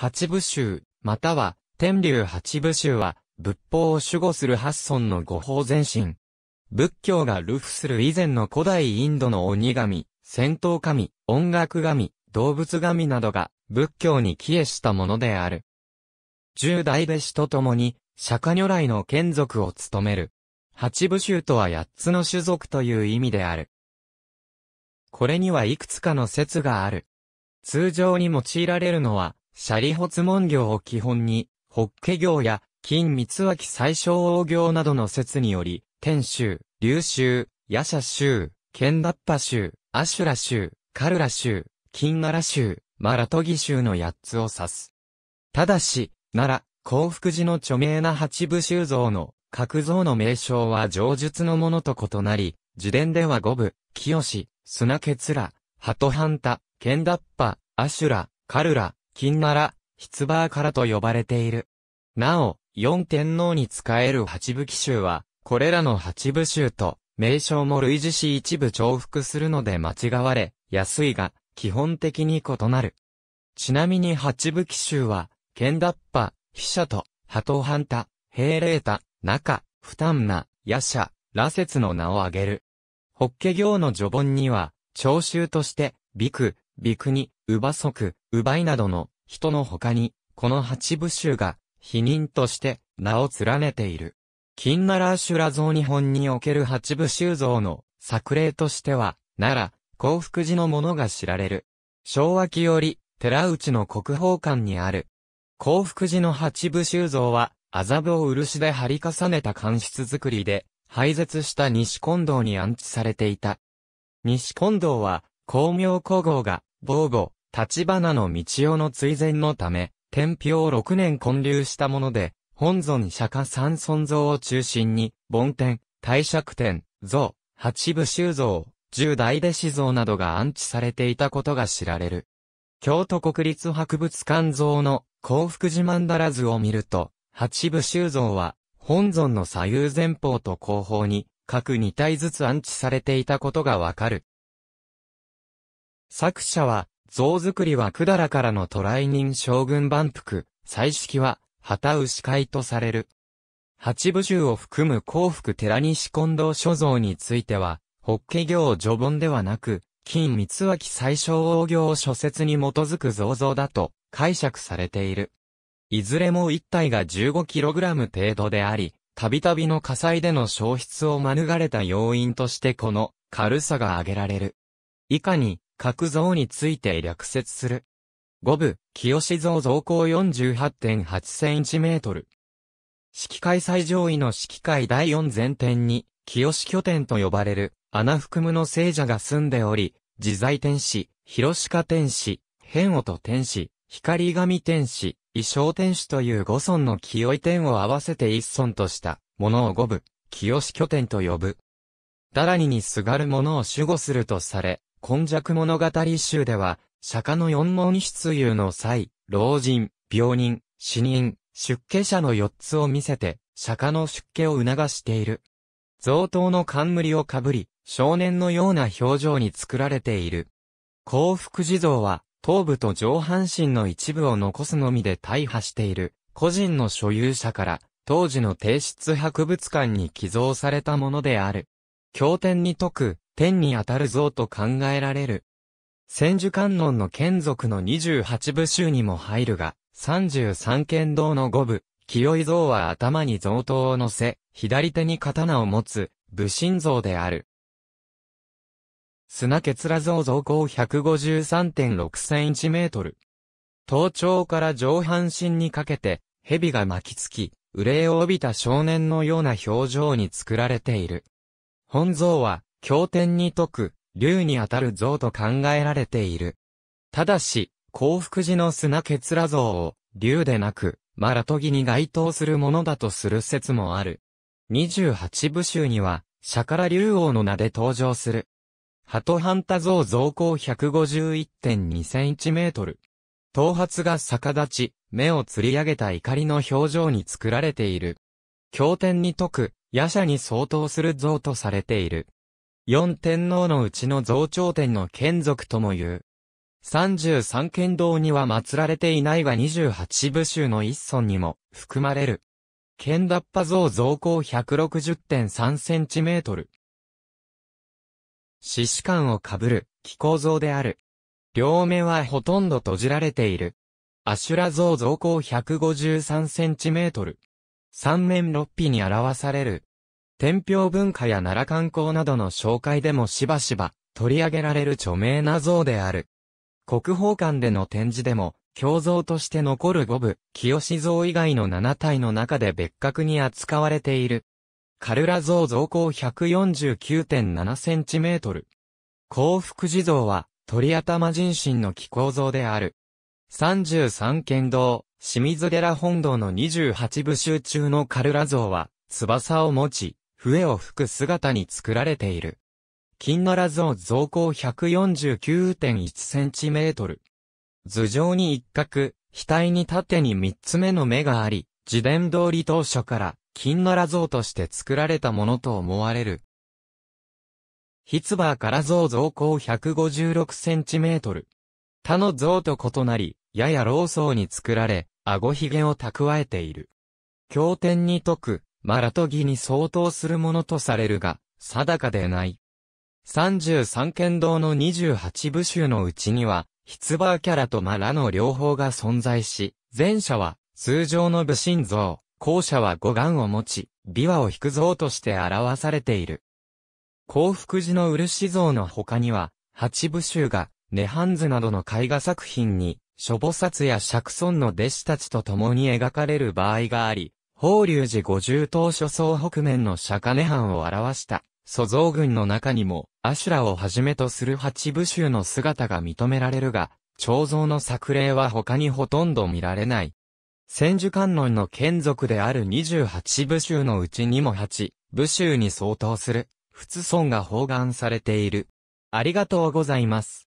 八部衆、または、天竜八部衆は、仏法を守護する八尊の五法前進。仏教が流布する以前の古代インドの鬼神、戦闘神、音楽神、動物神などが仏教に帰依したものである。十代弟子と共に、釈迦如来の眷属を務める。八部衆とは八つの種族という意味である。これにはいくつかの説がある。通常に用いられるのは、シャリホツモン業を基本に、ホッケ業や、金三脇最小王業などの説により、天州、琉州、ヤシャ州、ケンダッパ州、アシュラ州、カルラ州、金奈良州、マラトギ州の八つを指す。ただし、奈良、幸福寺の著名な八部州像の、各像の名称は上述のものと異なり、自伝では五部、清、砂ケツラ、ハトハンタ、ケンダッパ、アシュラ、カルラ、金なら、筆馬からと呼ばれている。なお、四天皇に仕える八部奇襲は、これらの八部州と、名称も類似し一部重複するので間違われ、安いが、基本的に異なる。ちなみに八部奇襲は、剣脱破、飛車と、波頭半太、平霊太、中、負担な、夜叉、羅刹の名を挙げる。法華行の序本には、聴衆として、ビク、ビクに、乳母足、奪いなどの人の他に、この八部衆が、否認として名を連ねている。金奈良修羅像日本における八部衆像の作例としては、奈良、幸福寺のものが知られる。昭和期より、寺内の国宝館にある。幸福寺の八部修像は、麻布を漆で張り重ねた官室作りで、廃絶した西近道に安置されていた。西近道は、光明古后が、防護、立花の道夫の追善のため、天平6年建立したもので、本尊釈迦三尊像を中心に、梵天、大釈天、像、八部修像、十大弟子像などが安置されていたことが知られる。京都国立博物館像の幸福寺曼荼羅図を見ると、八部修像は、本尊の左右前方と後方に、各二体ずつ安置されていたことがわかる。作者は、像作りは百済からの渡来人将軍万福、彩色は、旗牛会とされる。八部衆を含む幸福寺西近藤所蔵については、法華行序本ではなく、金三脇最小王行諸説に基づく造像だと解釈されている。いずれも一体が 15kg 程度であり、たびたびの火災での消失を免れた要因としてこの軽さが挙げられる。以下に、角像について略説する。五部、清志像造高48.8センチメートル。式揮会最上位の式会第四前天に、清拠点と呼ばれる、穴含むの聖者が住んでおり、自在天使、広鹿天使、変音天使、光神天使、衣装天使という五尊の清い天を合わせて一尊としたものを五部、清拠点と呼ぶ。だらににすがるものを守護するとされ、今弱物語集では、釈迦の四門出遊の際、老人、病人、死人、出家者の四つを見せて、釈迦の出家を促している。贈答の冠をかぶり、少年のような表情に作られている。幸福地蔵は、頭部と上半身の一部を残すのみで大破している、個人の所有者から、当時の帝室博物館に寄贈されたものである。経典に説く、天に当たる像と考えられる。千手観音の剣族の28部衆にも入るが、33剣道の5部、清い像は頭に贈頭を乗せ、左手に刀を持つ、武神像である。砂欠羅像像高153.6センチメートル。頭頂から上半身にかけて、蛇が巻きつき、憂いを帯びた少年のような表情に作られている。本像は、経典に説く、竜にあたる像と考えられている。ただし、幸福寺の砂欠羅像を、竜でなく、マラトギに該当するものだとする説もある。28部集には、シャカラ竜王の名で登場する。ハトハンタ像造高151.2センチメートル。頭髪が逆立ち、目を吊り上げた怒りの表情に作られている。経典に説く、夜叉に相当する像とされている。四天皇のうちの増長天の眷属とも言う。三十三剣道には祀られていないが十八部州の一村にも含まれる。剣脱ッパ像増高1 6 0 3トル。獅子冠をかぶる気候像である。両目はほとんど閉じられている。アシュラ像増高1 5 3トル。三面六臂に表される。天平文化や奈良観光などの紹介でもしばしば取り上げられる著名な像である。国宝館での展示でも、胸像として残る五部、清志像以外の七体の中で別格に扱われている。カルラ像像高1 4 9 7トル。幸福寺像は、鳥頭人身の気候像である。33県道、清水寺本堂の28部集中のカルラ像は、翼を持ち、笛を吹く姿に作られている。金奈良像造高 149.1cm。頭上に一角、額に縦に三つ目の目があり、自伝通り当初から、金奈良像として作られたものと思われる。ヒツバーから像造高 156cm。他の像と異なり、やや老僧に作られ、顎ひげを蓄えている。経典に説く、マラトギに相当するものとされるが、定かでない。33剣道の28部衆のうちには、ヒツバーキャラとマラの両方が存在し、前者は通常の武神像、後者は五眼を持ち、琵琶を引く像として表されている。幸福寺の漆像の他には、八部衆が、ネハンズなどの絵画作品に諸菩薩や釈尊の弟子たちと共に描かれる場合があり、法隆寺五重塔諸僧北面の釈迦涅槃を表した祖像群の中にも、アシュラをはじめとする八部衆の姿が認められるが、彫像の作例は他にほとんど見られない。千手観音の眷属である二十八部衆のうちにも八、部衆に相当する、仏尊が包含されている。ありがとうございます。